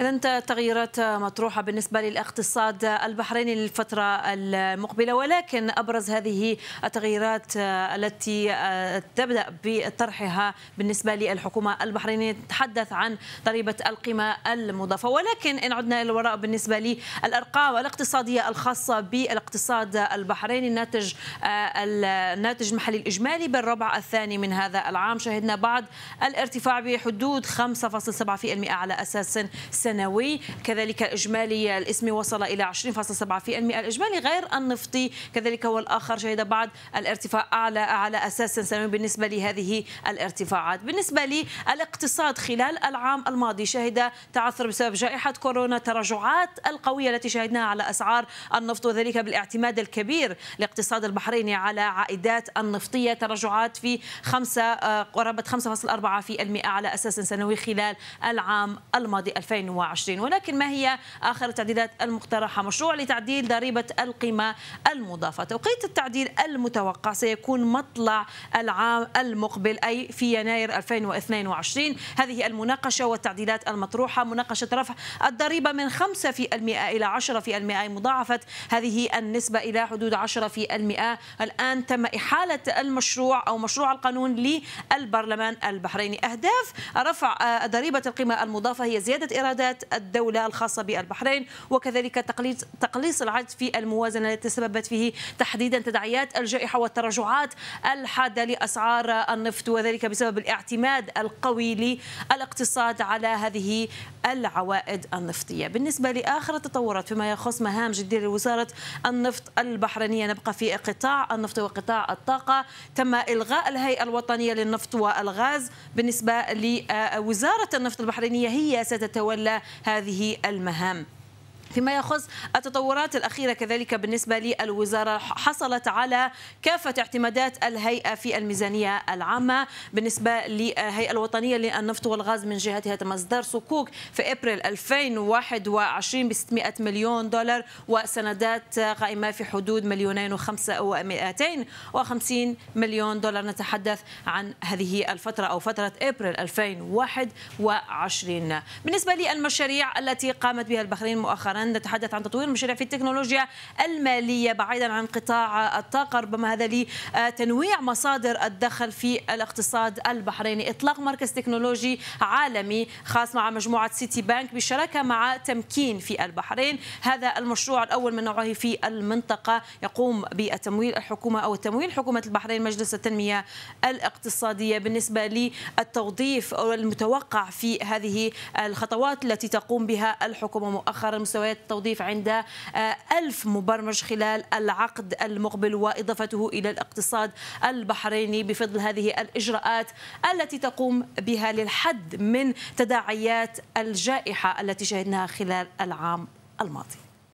إذا تغييرات مطروحة بالنسبة للاقتصاد البحريني للفترة المقبلة ولكن أبرز هذه التغييرات التي تبدأ بطرحها بالنسبة للحكومة البحرينية تتحدث عن ضريبة القيمة المضافة ولكن إن عدنا إلى الوراء بالنسبة للأرقام الاقتصادية الخاصة بالاقتصاد البحريني الناتج الناتج المحلي الإجمالي بالربع الثاني من هذا العام شهدنا بعض الارتفاع بحدود 5.7% على أساس سنة السنوي كذلك إجمالي الاسمي وصل إلى 20.7% الإجمالي غير النفطي كذلك والآخر شهد بعض الارتفاع أعلى على أساس سنوي بالنسبة لهذه الارتفاعات بالنسبة للاقتصاد خلال العام الماضي شهد تعثر بسبب جائحة كورونا تراجعات القوية التي شهدناها على أسعار النفط وذلك بالاعتماد الكبير لاقتصاد البحرين على عائدات النفطية تراجعات في آه، خمسة قرابة 5.4% على أساس سنوي خلال العام الماضي 2021 2020 ولكن ما هي آخر التعديلات المقترحة مشروع لتعديل ضريبة القيمة المضافة توقيت التعديل المتوقع سيكون مطلع العام المقبل أي في يناير 2022 هذه المناقشة والتعديلات المطروحة مناقشة رفع الضريبة من 5% إلى 10% مضاعفة هذه النسبة إلى حدود 10% الآن تم إحالة المشروع أو مشروع القانون للبرلمان البحريني أهداف رفع آه، ضريبة القيمة المضافة هي زيادة إيرادات مؤشرات الدولة الخاصة بالبحرين وكذلك تقليص تقليص العجز في الموازنة التي تسببت فيه تحديدا تداعيات الجائحة والتراجعات الحادة لأسعار النفط وذلك بسبب الاعتماد القوي للاقتصاد على هذه العوائد النفطية بالنسبة لآخر التطورات فيما يخص مهام جدية لوزارة النفط البحرينية نبقى في قطاع النفط وقطاع الطاقة تم إلغاء الهيئة الوطنية للنفط والغاز بالنسبة لوزارة النفط البحرينية هي ستتولى هذه المهام فيما يخص التطورات الأخيرة كذلك بالنسبة للوزارة حصلت على كافة اعتمادات الهيئة في الميزانية العامة بالنسبة للهيئة الوطنية للنفط والغاز من جهتها تم اصدار صكوك في أبريل 2021 ب 600 مليون دولار وسندات قائمة في حدود مليونين وخمسة و250 مليون دولار نتحدث عن هذه الفترة أو فترة أبريل 2021 بالنسبة للمشاريع التي قامت بها البحرين مؤخرا طبعا نتحدث عن تطوير مشاريع في التكنولوجيا المالية بعيدا عن قطاع الطاقة ربما هذا لتنويع مصادر الدخل في الاقتصاد البحريني إطلاق مركز تكنولوجي عالمي خاص مع مجموعة سيتي بانك بالشراكة مع تمكين في البحرين هذا المشروع الأول من نوعه في المنطقة يقوم بالتمويل الحكومة أو التمويل حكومة البحرين مجلس التنمية الاقتصادية بالنسبة للتوظيف المتوقع في هذه الخطوات التي تقوم بها الحكومة مؤخرا مستويات مستويات التوظيف عند آه، ألف مبرمج خلال العقد المقبل وإضافته إلى الاقتصاد البحريني بفضل هذه الإجراءات التي تقوم بها للحد من تداعيات الجائحة التي شهدناها خلال العام الماضي